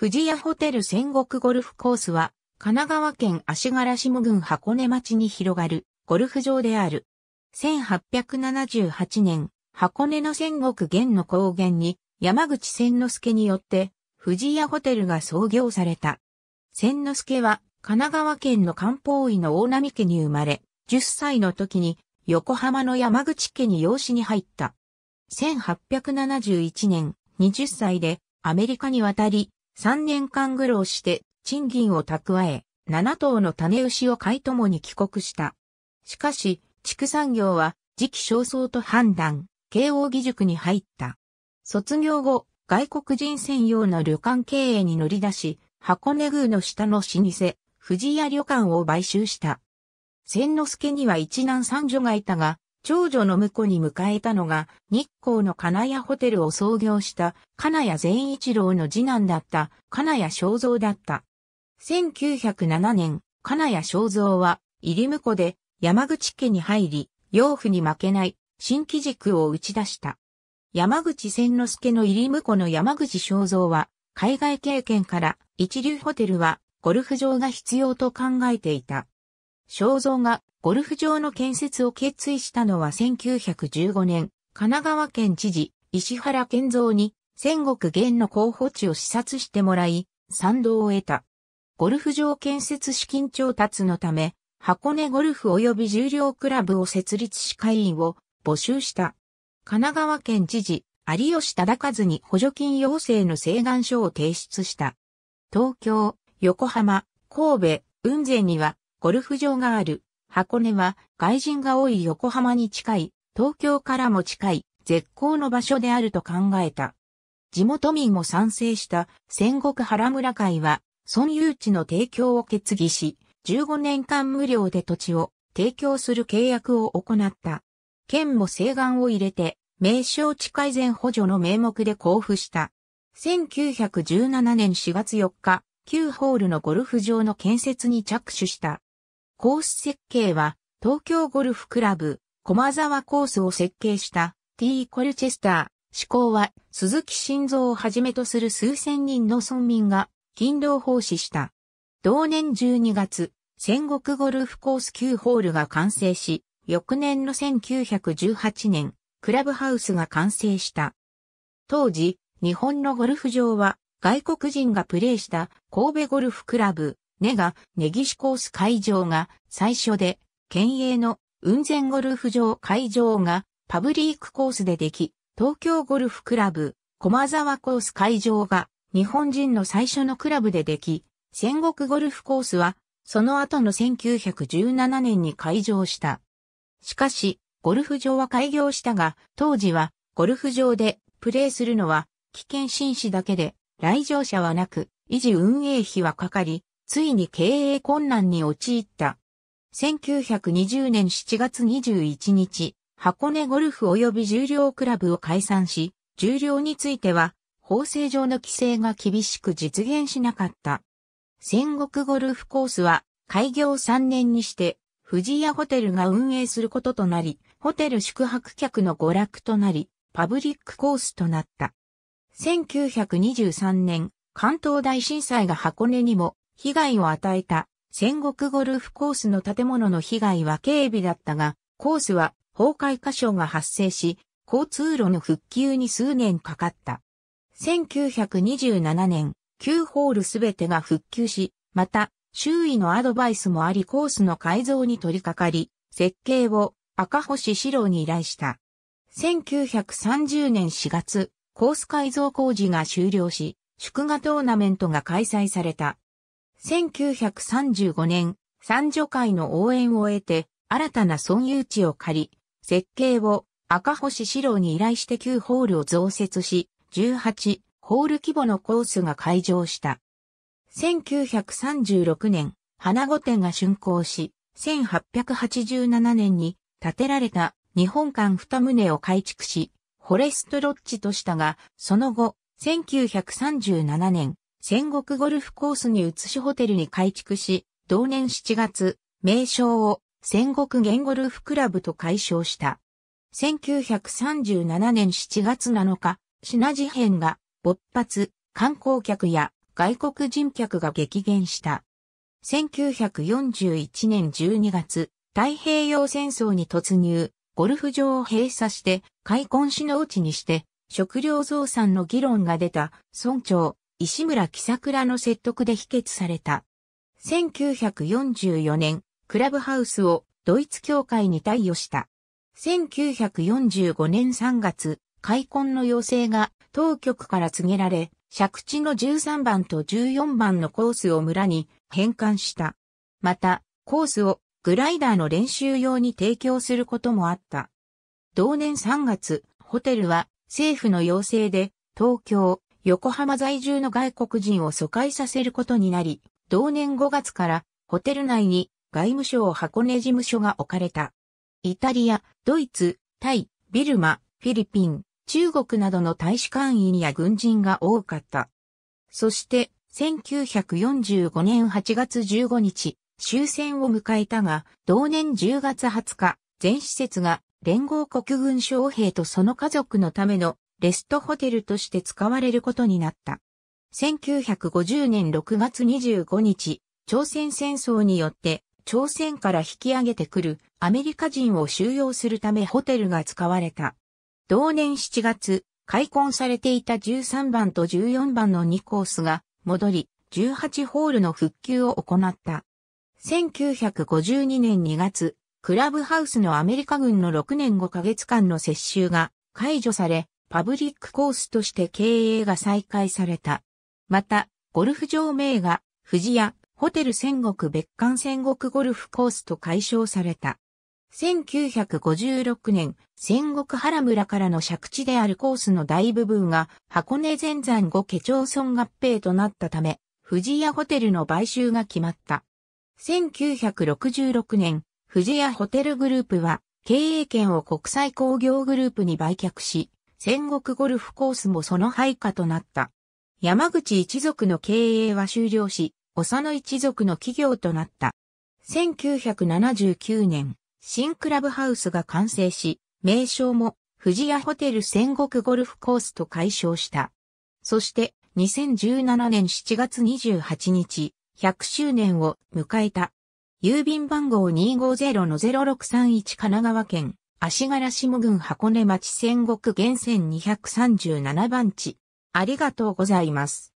富士屋ホテル戦国ゴルフコースは、神奈川県足柄下郡箱根町に広がるゴルフ場である。1878年、箱根の戦国元の高原に山口千之助によって富士屋ホテルが創業された。千之助は神奈川県の漢方医の大波家に生まれ、10歳の時に横浜の山口家に養子に入った。1871年、20歳でアメリカに渡り、3年間苦労して賃金を蓄え、7頭の種牛を買い共に帰国した。しかし、畜産業は時期尚早と判断、慶応義塾に入った。卒業後、外国人専用の旅館経営に乗り出し、箱根宮の下の老舗、藤屋旅館を買収した。千之助には一男三女がいたが、長女の婿に迎えたのが、日光の金谷ホテルを創業した金谷善一郎の次男だった金谷正蔵だった。1907年、金谷正蔵は、入り婿で山口家に入り、養父に負けない新規軸を打ち出した。山口千之助の入り婿の山口正蔵は、海外経験から一流ホテルはゴルフ場が必要と考えていた。正蔵がゴルフ場の建設を決意したのは1915年、神奈川県知事、石原健造に、戦国元の候補地を視察してもらい、賛同を得た。ゴルフ場建設資金調達のため、箱根ゴルフ及び重量クラブを設立し会員を募集した。神奈川県知事、有吉忠和に補助金要請の請願書を提出した。東京、横浜、神戸、雲仙にはゴルフ場がある。箱根は外人が多い横浜に近い、東京からも近い絶好の場所であると考えた。地元民も賛成した戦国原村会は、村有地の提供を決議し、15年間無料で土地を提供する契約を行った。県も請願を入れて、名称地改善補助の名目で交付した。1917年4月4日、旧ホールのゴルフ場の建設に着手した。コース設計は、東京ゴルフクラブ、駒沢コースを設計した T. コルチェスター。志向は、鈴木晋三をはじめとする数千人の村民が、勤労奉仕した。同年12月、戦国ゴルフコース9ホールが完成し、翌年の1918年、クラブハウスが完成した。当時、日本のゴルフ場は、外国人がプレーした神戸ゴルフクラブ、ネガ、ネギシコース会場が最初で、県営の雲仙ゴルフ場会場がパブリークコースででき、東京ゴルフクラブ、駒沢コース会場が日本人の最初のクラブででき、戦国ゴルフコースはその後の1917年に開場した。しかし、ゴルフ場は開業したが、当時はゴルフ場でプレーするのは危険紳士だけで来場者はなく、維持運営費はかかり、ついに経営困難に陥った。1920年7月21日、箱根ゴルフ及び重量クラブを解散し、重量については、法制上の規制が厳しく実現しなかった。戦国ゴルフコースは、開業3年にして、富士屋ホテルが運営することとなり、ホテル宿泊客の娯楽となり、パブリックコースとなった。1923年、関東大震災が箱根にも被害を与えた戦国ゴルフコースの建物の被害は軽微だったが、コースは崩壊箇所が発生し、交通路の復旧に数年かかった。1927年、9ホールすべてが復旧し、また、周囲のアドバイスもありコースの改造に取り掛かり、設計を赤星四郎に依頼した。1930年4月、コース改造工事が終了し、祝賀トーナメントが開催された。1935年、三女会の応援を得て、新たな村有地を借り、設計を赤星四郎に依頼して9ホールを増設し、18ホール規模のコースが開場した。1936年、花御殿が竣工し、1887年に建てられた日本館二棟を改築し、フォレストロッジとしたが、その後、1937年、戦国ゴルフコースに移しホテルに改築し、同年7月、名称を戦国元ゴルフクラブと改称した。1937年7月7日、品事変が勃発、観光客や外国人客が激減した。1941年12月、太平洋戦争に突入、ゴルフ場を閉鎖して、開墾しのうちにして、食料増産の議論が出た、村長、石村木桜の説得で否決された。1944年、クラブハウスをドイツ協会に貸与した。1945年3月、開墾の要請が当局から告げられ、借地の13番と14番のコースを村に返還した。また、コースをグライダーの練習用に提供することもあった。同年3月、ホテルは政府の要請で東京、横浜在住の外国人を疎開させることになり、同年5月からホテル内に外務省箱根事務所が置かれた。イタリア、ドイツ、タイ、ビルマ、フィリピン、中国などの大使館員や軍人が多かった。そして、1945年8月15日、終戦を迎えたが、同年10月20日、全施設が連合国軍将兵とその家族のためのレストホテルとして使われることになった。1950年6月25日、朝鮮戦争によって朝鮮から引き上げてくるアメリカ人を収容するためホテルが使われた。同年7月、開墾されていた13番と14番の2コースが戻り、18ホールの復旧を行った。1952年2月、クラブハウスのアメリカ軍の6年5ヶ月間の接収が解除され、パブリックコースとして経営が再開された。また、ゴルフ場名が、富士屋、ホテル戦国別館戦国ゴルフコースと解消された。1956年、戦国原村からの借地であるコースの大部分が箱根前山後家町村合併となったため、富士屋ホテルの買収が決まった。1966年、富士屋ホテルグループは経営権を国際工業グループに売却し、戦国ゴルフコースもその配下となった。山口一族の経営は終了し、幼一族の企業となった。1979年、新クラブハウスが完成し、名称も富士屋ホテル戦国ゴルフコースと解消した。そして2017年7月28日、100周年を迎えた。郵便番号250-0631神奈川県足柄下郡箱根町戦国源泉237番地。ありがとうございます。